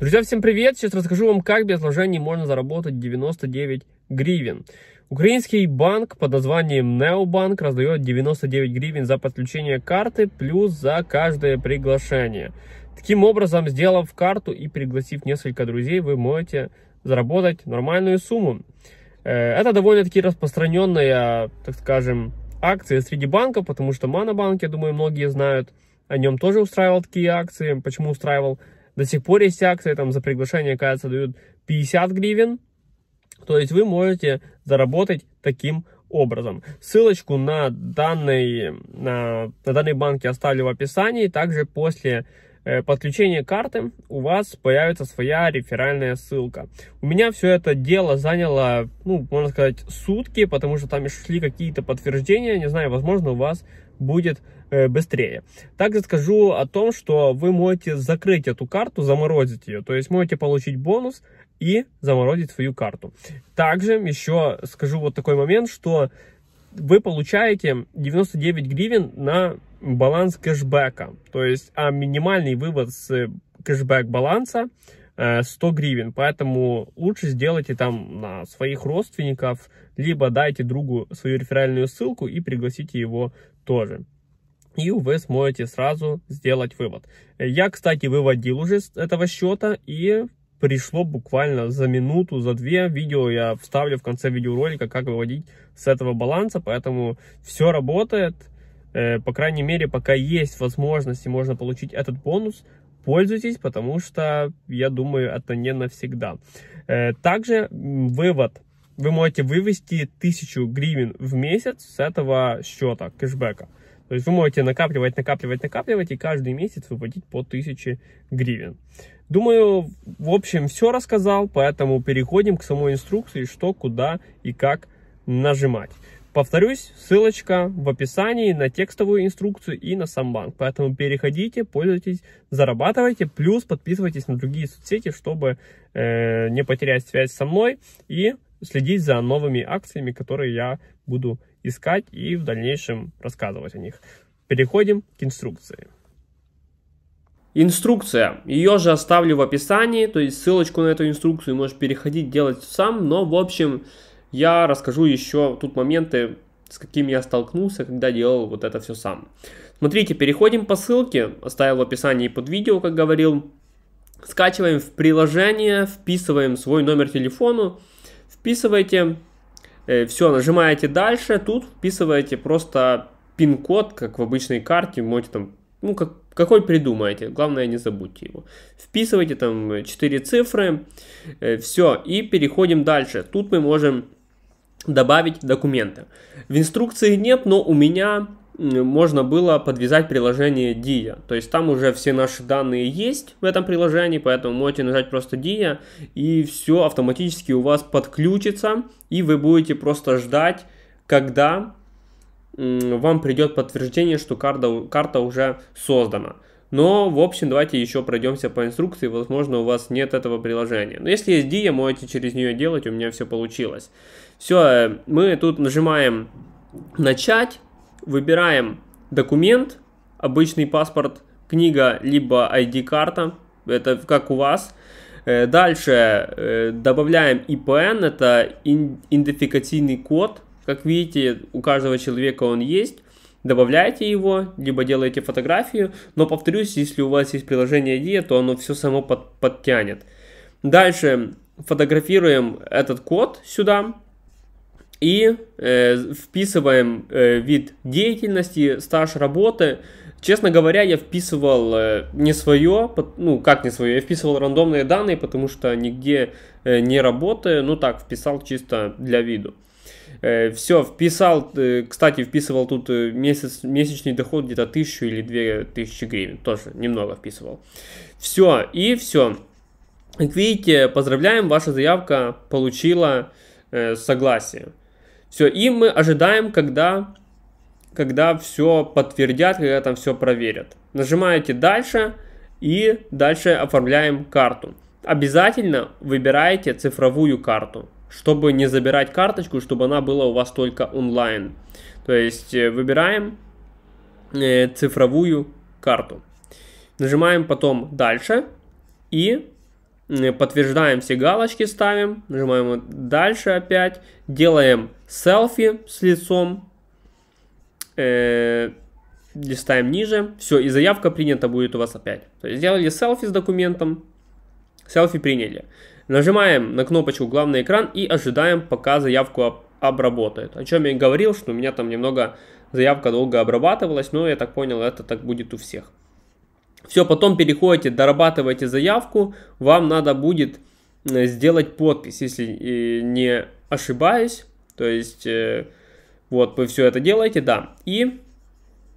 Друзья, всем привет! Сейчас расскажу вам, как без вложений можно заработать 99 гривен. Украинский банк под названием Neobank раздает 99 гривен за подключение карты, плюс за каждое приглашение. Таким образом, сделав карту и пригласив несколько друзей, вы можете заработать нормальную сумму. Э, это довольно-таки распространенная, так скажем, акция среди банков, потому что Манобанк, я думаю, многие знают, о нем тоже устраивал такие акции. Почему устраивал? До сих пор есть акции, там за приглашение, кажется, дают 50 гривен. То есть вы можете заработать таким образом. Ссылочку на данный, на, на данный банк я оставлю в описании. Также после э, подключения карты у вас появится своя реферальная ссылка. У меня все это дело заняло, ну, можно сказать, сутки, потому что там шли какие-то подтверждения. Не знаю, возможно, у вас будет Э, быстрее. Также скажу о том, что вы можете закрыть эту карту, заморозить ее, то есть можете получить бонус и заморозить свою карту. Также еще скажу вот такой момент, что вы получаете 99 гривен на баланс кэшбэка, то есть а минимальный вывод с кэшбэк баланса 100 э, гривен, поэтому лучше сделайте там на своих родственников, либо дайте другу свою реферальную ссылку и пригласите его тоже и вы сможете сразу сделать вывод. Я, кстати, выводил уже с этого счета и пришло буквально за минуту, за две. Видео я вставлю в конце видеоролика, как выводить с этого баланса, поэтому все работает. Э, по крайней мере, пока есть возможность и можно получить этот бонус, пользуйтесь, потому что, я думаю, это не навсегда. Э, также вывод. Вы можете вывести 1000 гривен в месяц с этого счета кэшбэка. То есть вы можете накапливать, накапливать, накапливать и каждый месяц выводить по 1000 гривен. Думаю, в общем, все рассказал, поэтому переходим к самой инструкции, что, куда и как нажимать. Повторюсь, ссылочка в описании на текстовую инструкцию и на сам банк. Поэтому переходите, пользуйтесь, зарабатывайте, плюс подписывайтесь на другие соцсети, чтобы э, не потерять связь со мной и следить за новыми акциями, которые я буду искать и в дальнейшем рассказывать о них. Переходим к инструкции. Инструкция. Ее же оставлю в описании, то есть ссылочку на эту инструкцию можешь переходить, делать сам, но в общем я расскажу еще тут моменты, с какими я столкнулся, когда делал вот это все сам. Смотрите, переходим по ссылке, оставил в описании под видео, как говорил. Скачиваем в приложение, вписываем свой номер телефона, вписывайте Э, все, нажимаете дальше, тут вписываете просто пин-код, как в обычной карте, можете там, ну, как, какой придумаете, главное не забудьте его. Вписывайте там 4 цифры, э, все, и переходим дальше. Тут мы можем добавить документы. В инструкции нет, но у меня можно было подвязать приложение DIA. То есть там уже все наши данные есть в этом приложении, поэтому можете нажать просто DIA, и все автоматически у вас подключится, и вы будете просто ждать, когда вам придет подтверждение, что карта, карта уже создана. Но, в общем, давайте еще пройдемся по инструкции, возможно, у вас нет этого приложения. Но если есть DIA, можете через нее делать, у меня все получилось. Все, э, мы тут нажимаем «Начать», Выбираем документ, обычный паспорт, книга, либо ID-карта, это как у вас. Э, дальше э, добавляем IPN, это идентификационный код. Как видите, у каждого человека он есть. Добавляйте его, либо делайте фотографию. Но повторюсь, если у вас есть приложение ID, то оно все само под, подтянет. Дальше фотографируем этот код сюда и э, вписываем э, вид деятельности, стаж работы. Честно говоря, я вписывал э, не свое, ну как не свое, я вписывал рандомные данные, потому что нигде э, не работаю, ну так, вписал чисто для виду. Э, все, вписал, э, кстати, вписывал тут э, месяц, месячный доход где-то 1000 или 2000 гривен, тоже немного вписывал. Все, и все. Как видите, поздравляем, ваша заявка получила э, согласие. Все, и мы ожидаем, когда, когда все подтвердят, когда там все проверят. Нажимаете дальше и дальше оформляем карту. Обязательно выбираете цифровую карту, чтобы не забирать карточку, чтобы она была у вас только онлайн. То есть э, выбираем э, цифровую карту. Нажимаем потом дальше и Э, подтверждаем все галочки, ставим, нажимаем дальше опять, делаем селфи с лицом, э, листаем ниже, все, и заявка принята будет у вас опять. То есть сделали селфи с документом, селфи приняли. Нажимаем на кнопочку «Главный экран» и ожидаем, пока заявку обработает. О чем я и говорил, что у меня там немного заявка долго обрабатывалась, но я так понял, это так будет у всех. Все, потом переходите, дорабатываете заявку, вам надо будет э, сделать подпись, если э, не ошибаюсь. То есть, э, вот, вы все это делаете, да. И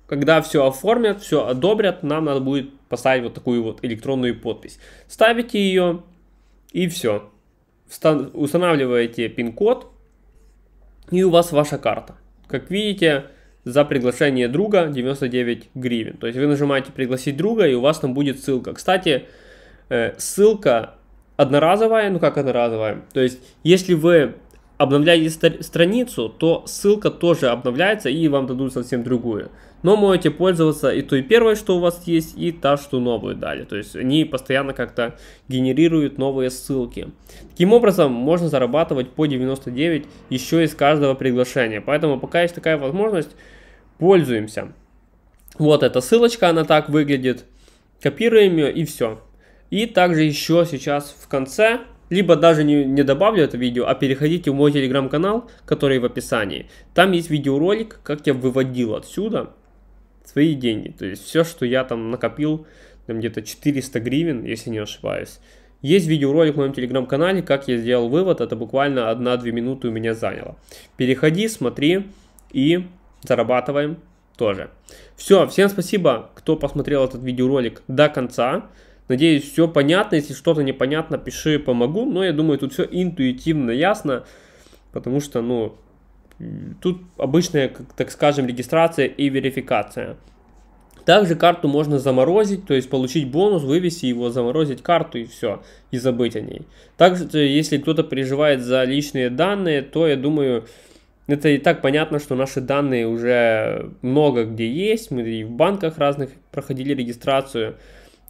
когда все оформят, все одобрят, нам надо будет поставить вот такую вот электронную подпись. Ставите ее и все. Устанавливаете пин-код и у вас ваша карта. Как видите, за приглашение друга 99 гривен. То есть вы нажимаете пригласить друга, и у вас там будет ссылка. Кстати, э, ссылка одноразовая, ну как одноразовая. То есть если вы обновляете страницу, то ссылка тоже обновляется и вам дадут совсем другую. Но можете пользоваться и той первой, что у вас есть, и та, что новую дали. То есть они постоянно как-то генерируют новые ссылки. Таким образом, можно зарабатывать по 99 еще из каждого приглашения. Поэтому пока есть такая возможность, пользуемся. Вот эта ссылочка, она так выглядит. Копируем ее и все. И также еще сейчас в конце либо даже не, не добавлю это видео, а переходите в мой телеграм-канал, который в описании. Там есть видеоролик, как я выводил отсюда свои деньги. То есть все, что я там накопил, там где-то 400 гривен, если не ошибаюсь. Есть видеоролик в моем телеграм-канале, как я сделал вывод, это буквально 1-2 минуты у меня заняло. Переходи, смотри и зарабатываем тоже. Все, всем спасибо, кто посмотрел этот видеоролик до конца. Надеюсь, все понятно. Если что-то непонятно, пиши, помогу. Но я думаю, тут все интуитивно ясно, потому что, ну, тут обычная, так скажем, регистрация и верификация. Также карту можно заморозить, то есть получить бонус, вывести его, заморозить карту и все, и забыть о ней. Также, э, если кто-то переживает за личные данные, то я думаю, это и так понятно, что наши данные уже много где есть, мы и в банках разных проходили регистрацию,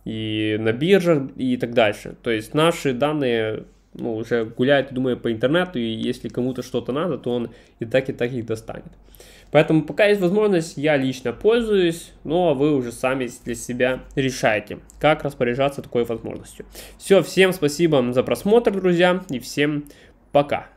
и на биржах и так дальше. То есть наши данные ну, уже гуляют, думаю, по интернету, и если кому-то что-то надо, то он и так, и так их достанет. Поэтому пока есть возможность, я лично пользуюсь, но ну, а вы уже сами для себя решаете, как распоряжаться такой возможностью. Все, всем спасибо за просмотр, друзья, и всем пока.